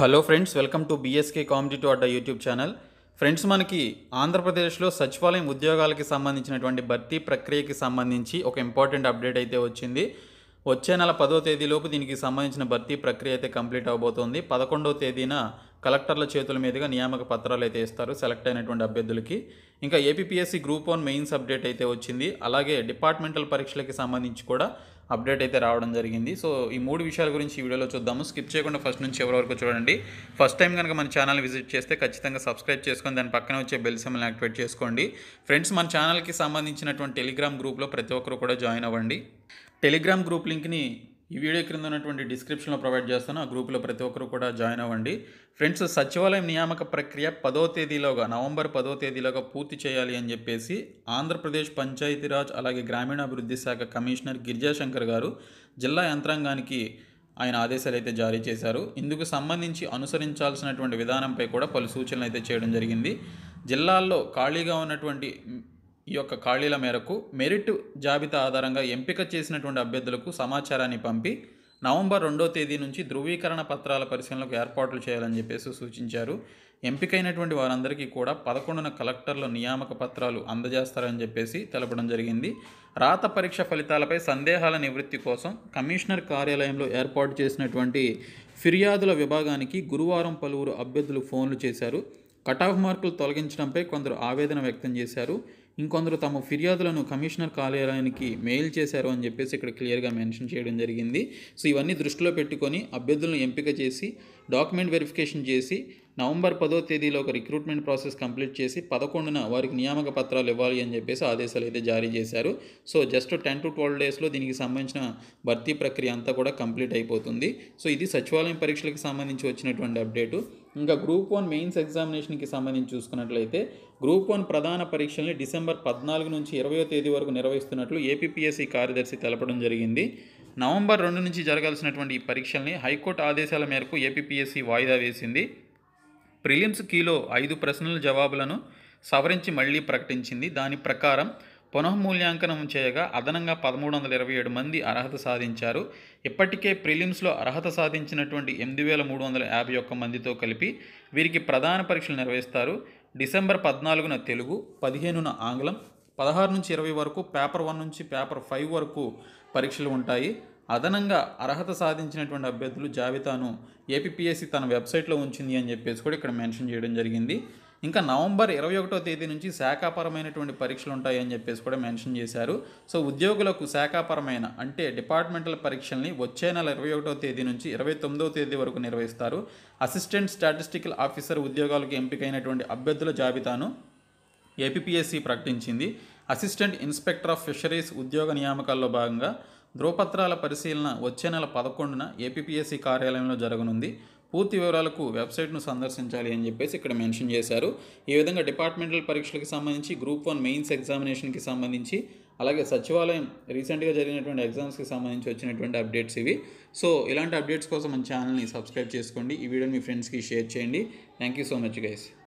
hello friends welcome to BSK competitive అడ్డా YouTube channel friends మనకి ఆంధ్రప్రదేశ్లో సచివాలయం ఉద్యోగాలకి సంబంధించినటువంటి భర్తీ ప్రక్రియకి సంబంధించి ఒక ఇంపార్టెంట్ అప్డేట్ అయితే వచ్చింది వచ్చే నెల పదో తేదీలోపు దీనికి సంబంధించిన భర్తీ ప్రక్రియ అయితే కంప్లీట్ అవబోతోంది పదకొండవ తేదీన కలెక్టర్ల చేతుల మీదుగా నియామక పత్రాలు అయితే ఇస్తారు సెలెక్ట్ అయినటువంటి అభ్యర్థులకి ఇంకా APSC group one mains update అయితే వచ్చింది అలాగే డిపార్ట్మెంటల్ పరీక్షలకి సంబంధించి కూడా అప్డేట్ అయితే రావడం జరిగింది సో ఈ మూడు విషయాల గురించి ఈ వీడియోలో చూద్దాము స్కిప్ చేయకుండా ఫస్ట్ నుంచి ఎవరి వరకు చూడండి ఫస్ట్ టైం కనుక మన ఛానల్ విజిట్ చేస్తే ఖచ్చితంగా సబ్స్క్రైబ్ చేసుకొని దాని పక్కన వచ్చే బెల్ సెమ్ని యాక్టివేట్ చేసుకోండి ఫ్రెండ్స్ మన ఛానల్కి సంబంధించినటువంటి టెలిగ్రామ్ గ్రూప్లో ప్రతి ఒక్కరు కూడా జాయిన్ అవ్వండి టెలిగ్రామ్ గ్రూప్ లింక్ని ఈ వీడియో క్రింద ఉన్నటువంటి డిస్క్రిప్షన్లో ప్రొవైడ్ చేస్తాను ఆ గ్రూపులో ప్రతి ఒక్కరు కూడా జాయిన్ అవ్వండి ఫ్రెండ్స్ సచివాలయం నియామక ప్రక్రియ పదో తేదీలోగా నవంబర్ పదో తేదీలోగా పూర్తి చేయాలి అని చెప్పేసి ఆంధ్రప్రదేశ్ పంచాయతీరాజ్ అలాగే గ్రామీణాభివృద్ధి శాఖ కమిషనర్ గిరిజాశంకర్ గారు జిల్లా యంత్రాంగానికి ఆయన ఆదేశాలు అయితే జారీ చేశారు ఇందుకు సంబంధించి అనుసరించాల్సినటువంటి విధానంపై కూడా పలు సూచనలు అయితే చేయడం జరిగింది జిల్లాల్లో ఖాళీగా ఉన్నటువంటి ఈ యొక్క ఖాళీల మేరకు మెరిట్ జాబితా ఆధారంగా ఎంపిక చేసినటువంటి అభ్యర్థులకు సమాచారాన్ని పంపి నవంబర్ రెండో తేదీ నుంచి ధృవీకరణ పత్రాల పరిశీలనకు ఏర్పాట్లు చేయాలని చెప్పేసి సూచించారు ఎంపికైనటువంటి వారందరికీ కూడా పదకొండున కలెక్టర్ల నియామక పత్రాలు అందజేస్తారని చెప్పేసి తెలపడం జరిగింది రాత పరీక్ష ఫలితాలపై సందేహాల నివృత్తి కోసం కమిషనర్ కార్యాలయంలో ఏర్పాటు చేసినటువంటి ఫిర్యాదుల విభాగానికి గురువారం పలువురు అభ్యర్థులు ఫోన్లు చేశారు కటాఫ్ మార్కులు తొలగించడంపై కొందరు ఆవేదన వ్యక్తం చేశారు ఇంకొందరు తమ ఫిర్యాదులను కమిషనర్ కార్యాలయానికి మెయిల్ చేశారు అని చెప్పేసి ఇక్కడ క్లియర్గా మెన్షన్ చేయడం జరిగింది సో ఇవన్నీ దృష్టిలో పెట్టుకొని అభ్యర్థులను ఎంపిక చేసి డాక్యుమెంట్ వెరిఫికేషన్ చేసి నవంబర్ పదో తేదీలో ఒక రిక్రూట్మెంట్ ప్రాసెస్ కంప్లీట్ చేసి పదకొండున వారికి నియామక పత్రాలు ఇవ్వాలి అని చెప్పేసి ఆదేశాలు అయితే జారీ చేశారు so just ten to twelve డేస్లో దీనికి సంబంధించిన భర్తీ ప్రక్రియ అంతా కూడా కంప్లీట్ అయిపోతుంది సో ఇది సచివాలయం పరీక్షలకు సంబంధించి వచ్చినటువంటి అప్డేటు ఇంకా గ్రూప్ వన్ మెయిన్స్ ఎగ్జామినేషన్కి సంబంధించి చూసుకున్నట్లయితే గ్రూప్ వన్ ప్రధాన పరీక్షల్ని డిసెంబర్ పద్నాలుగు నుంచి ఇరవయో తేదీ వరకు నిర్వహిస్తున్నట్లు ఏపీపీఎస్సీ కార్యదర్శి తెలపడం జరిగింది నవంబర్ రెండు నుంచి జరగాల్సినటువంటి ఈ పరీక్షల్ని హైకోర్టు ఆదేశాల మేరకు ఏపీపీఎస్సీ వాయిదా వేసింది ప్రిలిమ్స్ కీలో ఐదు ప్రశ్నల జవాబులను సవరించి మళ్లీ ప్రకటించింది దాని ప్రకారం పునఃమూల్యాంకనం చేయగా అదనంగా పదమూడు వందల ఇరవై ఏడు మంది అర్హత సాధించారు ఇప్పటికే ప్రిలిమ్స్లో అర్హత సాధించినటువంటి ఎనిమిది వేల మూడు వందల యాభై ఒక్క మందితో కలిపి వీరికి ప్రధాన పరీక్షలు నిర్వహిస్తారు డిసెంబర్ పద్నాలుగున తెలుగు పదిహేనున ఆంగ్లం పదహారు నుంచి ఇరవై వరకు పేపర్ వన్ నుంచి పేపర్ ఫైవ్ వరకు పరీక్షలు ఉంటాయి అదనంగా అర్హత సాధించినటువంటి అభ్యర్థులు జాబితాను ఏపీఎస్సి తన వెబ్సైట్లో ఉంచింది అని చెప్పేసి కూడా ఇక్కడ మెన్షన్ చేయడం జరిగింది ఇంకా నవంబర్ ఇరవై ఒకటో తేదీ నుంచి శాఖాపరమైనటువంటి పరీక్షలు ఉంటాయి అని చెప్పేసి కూడా మెన్షన్ చేశారు సో ఉద్యోగులకు శాఖాపరమైన అంటే డిపార్ట్మెంటల్ పరీక్షల్ని వచ్చే నెల ఇరవై ఒకటో తేదీ నుంచి ఇరవై తొమ్మిదో తేదీ వరకు నిర్వహిస్తారు అసిస్టెంట్ స్టాటిస్టికల్ ఆఫీసర్ ఉద్యోగాలకు ఎంపికైనటువంటి అభ్యర్థుల జాబితాను ఏపీఎస్సి ప్రకటించింది అసిస్టెంట్ ఇన్స్పెక్టర్ ఆఫ్ ఫిషరీస్ ఉద్యోగ నియామకాల్లో భాగంగా ధ్రువపత్రాల పరిశీలన వచ్చే నెల పదకొండున ఏపీఎస్సీ కార్యాలయంలో జరగనుంది పూర్తి వివరాలకు వెబ్సైట్ను సందర్శించాలి అని చెప్పేసి ఇక్కడ మెన్షన్ చేశారు ఈ విధంగా డిపార్ట్మెంటల్ పరీక్షలకు సంబంధించి గ్రూప్ వన్ మెయిన్స్ ఎగ్జామినేషన్కి సంబంధించి అలాగే సచివాలయం రీసెంట్గా జరిగినటువంటి ఎగ్జామ్స్కి సంబంధించి వచ్చినటువంటి అప్డేట్స్ ఇవి సో ఇలాంటి అప్డేట్స్ కోసం మన ఛానల్ని సబ్స్క్రైబ్ చేసుకోండి ఈ వీడియోని మీ ఫ్రెండ్స్కి షేర్ చేయండి thank you so much guys